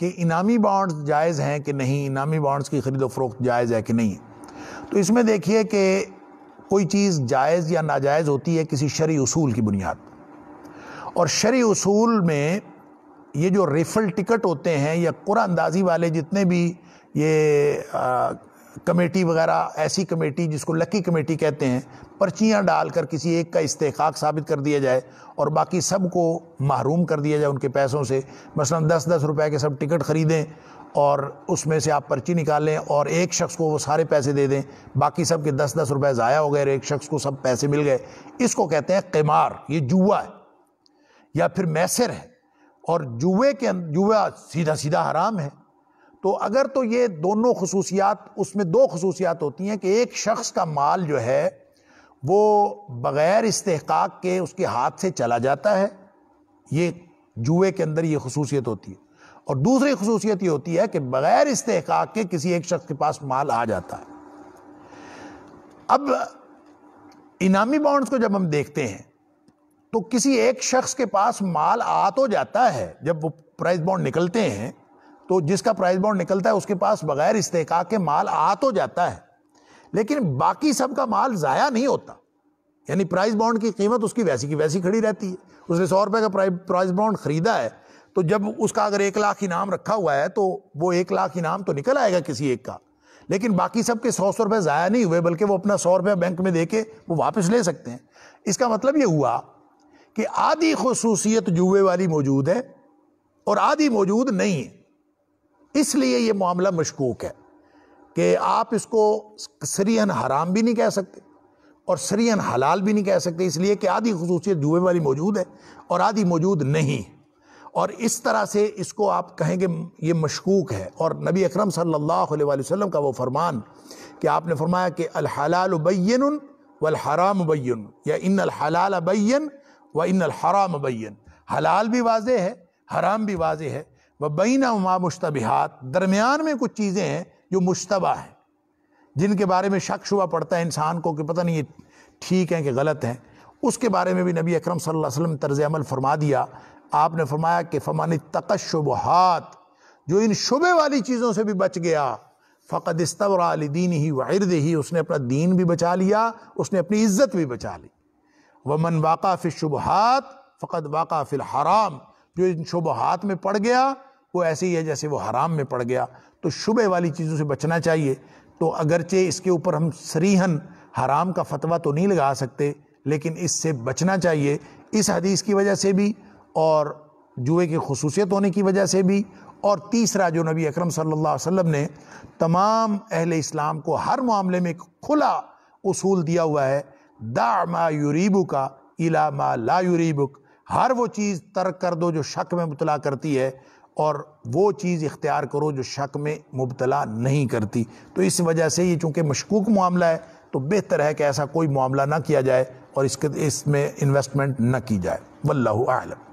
कि इनामी बॉन्ड्स जायज़ हैं कि नहीं इनामी बॉन्ड्स की ख़रीदो फरोख्त जायज़ है कि नहीं तो इसमें देखिए कि कोई चीज़ जायज़ या नाजायज़ होती है किसी शरी उसूल की बुनियाद और शरी उसूल में ये जो रिफल टिकट होते हैं या कुरानंदाजी वाले जितने भी ये कमेटी वगैरह ऐसी कमेटी जिसको लकी कमेटी कहते हैं पर्चियां डालकर किसी एक का इस्तेकाक साबित कर दिया जाए और बाकी सब को महरूम कर दिया जाए उनके पैसों से मसलन दस दस रुपए के सब टिकट ख़रीदें और उसमें से आप पर्ची निकालें और एक शख्स को वो सारे पैसे दे दें बाकी सब के दस दस रुपए ज़ाया हो गए और एक शख्स को सब पैसे मिल गए इसको कहते हैं कैमार ये जुआ है या फिर मैसर है और जुए के अं-, जुआ सीधा सीधा हराम है तो अगर तो ये दोनों खसूसियात उसमें दो खसूसियात होती हैं कि एक शख्स का माल जो है वो बग़ैर इस्तेहकाक के उसके हाथ से चला जाता है ये जुए के अंदर ये खसूसियत होती है और दूसरी खसूसियत ये होती है कि बग़ैर इस्तेक के किसी एक शख्स के पास माल आ जाता है अब इनामी बॉन्ड्स को जब हम देखते हैं तो किसी एक शख्स के पास माल आ तो जाता है जब वो प्राइस बॉन्ड निकलते हैं तो जिसका प्राइस बॉन्ड निकलता है उसके पास बगैर इस्तेका के माल आ तो जाता है लेकिन बाकी सब का माल ज़ाया नहीं होता यानी प्राइस बॉन्ड की कीमत उसकी वैसी की वैसी खड़ी रहती है उसने सौ रुपये का प्राइस बॉन्ड ख़रीदा है तो जब उसका अगर एक लाख इनाम रखा हुआ है तो वो एक लाख इनाम तो निकल आएगा किसी एक का लेकिन बाकी सब के सौ सौ रुपये ज़ाया नहीं हुए बल्कि वो अपना सौ रुपया बैंक में दे के वो वापस ले सकते हैं इसका मतलब ये हुआ कि आधी खसूसियत जुए वाली मौजूद है और आधी मौजूद नहीं है इसलिए ये मामला मशकूक है कि आप इसको सरियन हराम भी नहीं कह सकते और सरियन हलाल भी नहीं कह सकते इसलिए कि आधी खसूसियत जुए वाली मौजूद है और आधी मौजूद नहीं और इस तरह से इसको आप कहेंगे ये मशकूक है और नबी अकरम सल्लल्लाहु अलैहि वसल्लम का वो फरमान कि आपने फरमाया कि अलहलाल बैन वलहराम उबैन या इन अलहलाल बैन व इन अलहराम उबैन हलाल भी वाज है हराम भी वाज है बीना उमा मुशतबिहात दरमियान में कुछ चीज़ें हैं जो मुशतबा हैं जिनके बारे में शक शुबा पड़ता है इंसान को कि पता नहीं ये ठीक है कि गलत हैं उसके बारे में भी नबी अकरम सल्लल्लाहु अलैहि वसल्लम तर्ज अमल फरमा दिया आपने फरमाया कि फमान शुबहत जो इन शुबे वाली चीज़ों से भी बच गया फ़कत इस्तवर दीन ही वर्द ही उसने अपना दीन भी बचा लिया उसने अपनी इज्जत भी बचा ली व मन वाक़ा फ़िशुबहात फ़कत वाक़ा फ़िल हराम जो इन शुबहत में पड़ गया वो ऐसे ही है जैसे वो हराम में पड़ गया तो शुबे वाली चीज़ों से बचना चाहिए तो अगरचे इसके ऊपर हम सरीहन हराम का फतवा तो नहीं लगा सकते लेकिन इससे बचना चाहिए इस हदीस की वजह से भी और जुए की खसूसियत होने की वजह से भी और तीसरा जो नबी अकरम सल्लल्लाहु अलैहि वसल्लम ने तमाम अहल इस्लाम को हर मामले में खुला उसूल दिया हुआ है दा मा यूरीबू का इला मा ला यूरीबुक हर वो चीज़ तर्क कर दो जो शक में मुतला करती है और वो चीज़ इख्तियार करो जो शक में मुबतला नहीं करती तो इस वजह से ये चूँकि मशकूक मामला है तो बेहतर है कि ऐसा कोई मामला ना किया जाए और इसके इसमें इन्वेस्टमेंट न की जाए वल्लम